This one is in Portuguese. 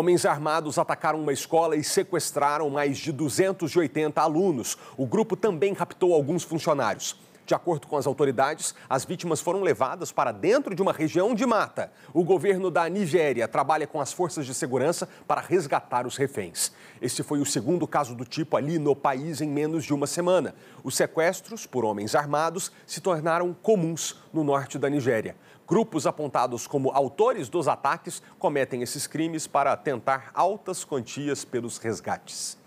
Homens armados atacaram uma escola e sequestraram mais de 280 alunos. O grupo também captou alguns funcionários. De acordo com as autoridades, as vítimas foram levadas para dentro de uma região de mata. O governo da Nigéria trabalha com as forças de segurança para resgatar os reféns. Esse foi o segundo caso do tipo ali no país em menos de uma semana. Os sequestros por homens armados se tornaram comuns no norte da Nigéria. Grupos apontados como autores dos ataques cometem esses crimes para tentar altas quantias pelos resgates.